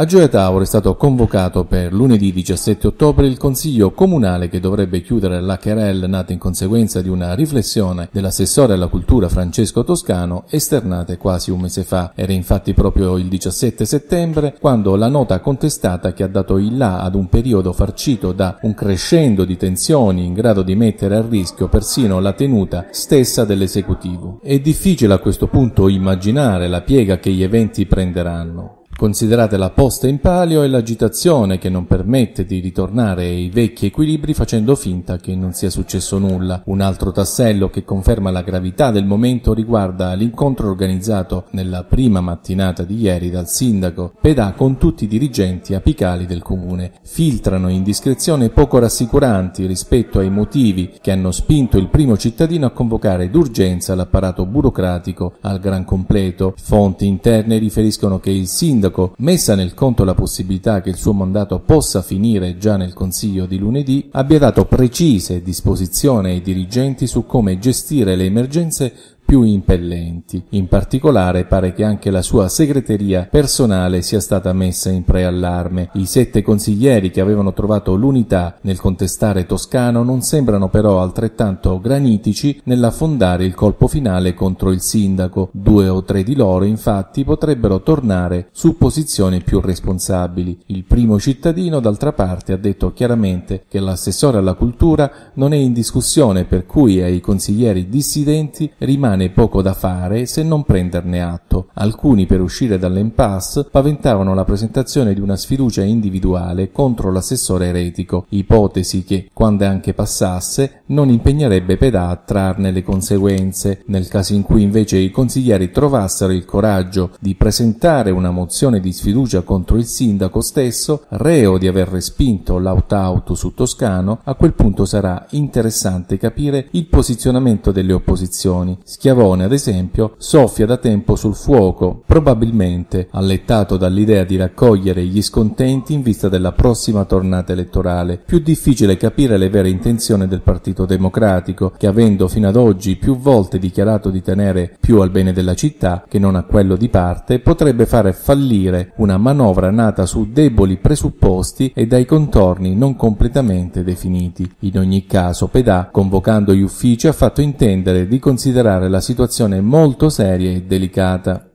A Gioia Tauro è stato convocato per lunedì 17 ottobre il Consiglio Comunale che dovrebbe chiudere la querelle nata in conseguenza di una riflessione dell'assessore alla cultura Francesco Toscano esternate quasi un mese fa. Era infatti proprio il 17 settembre quando la nota contestata che ha dato il là ad un periodo farcito da un crescendo di tensioni in grado di mettere a rischio persino la tenuta stessa dell'esecutivo. È difficile a questo punto immaginare la piega che gli eventi prenderanno. Considerate la posta in palio e l'agitazione che non permette di ritornare ai vecchi equilibri facendo finta che non sia successo nulla. Un altro tassello che conferma la gravità del momento riguarda l'incontro organizzato nella prima mattinata di ieri dal sindaco Pedà con tutti i dirigenti apicali del comune. Filtrano indiscrezioni poco rassicuranti rispetto ai motivi che hanno spinto il primo cittadino a convocare d'urgenza l'apparato burocratico al gran completo. Fonti interne riferiscono che il sindaco sindaco, messa nel conto la possibilità che il suo mandato possa finire già nel Consiglio di lunedì, abbia dato precise disposizioni ai dirigenti su come gestire le emergenze più impellenti. In particolare pare che anche la sua segreteria personale sia stata messa in preallarme. I sette consiglieri che avevano trovato l'unità nel contestare Toscano non sembrano però altrettanto granitici nell'affondare il colpo finale contro il sindaco. Due o tre di loro infatti potrebbero tornare su posizioni più responsabili. Il primo cittadino d'altra parte ha detto chiaramente che l'assessore alla cultura non è in discussione per cui ai consiglieri dissidenti rimane rimane poco da fare se non prenderne atto. Alcuni, per uscire dall'impasse, paventavano la presentazione di una sfiducia individuale contro l'assessore eretico, ipotesi che, quando anche passasse, non impegnerebbe Pedà a trarne le conseguenze, nel caso in cui invece i consiglieri trovassero il coraggio di presentare una mozione di sfiducia contro il sindaco stesso, reo di aver respinto lout out su Toscano, a quel punto sarà interessante capire il posizionamento delle opposizioni. Schiavone, ad esempio, soffia da tempo sul fuoco, probabilmente allettato dall'idea di raccogliere gli scontenti in vista della prossima tornata elettorale. Più difficile capire le vere intenzioni del Partito Democratico, che avendo fino ad oggi più volte dichiarato di tenere più al bene della città che non a quello di parte, potrebbe fare fallire una manovra nata su deboli presupposti e dai contorni non completamente definiti. In ogni caso, Pedà, convocando gli uffici, ha fatto intendere di considerare la la situazione è molto seria e delicata.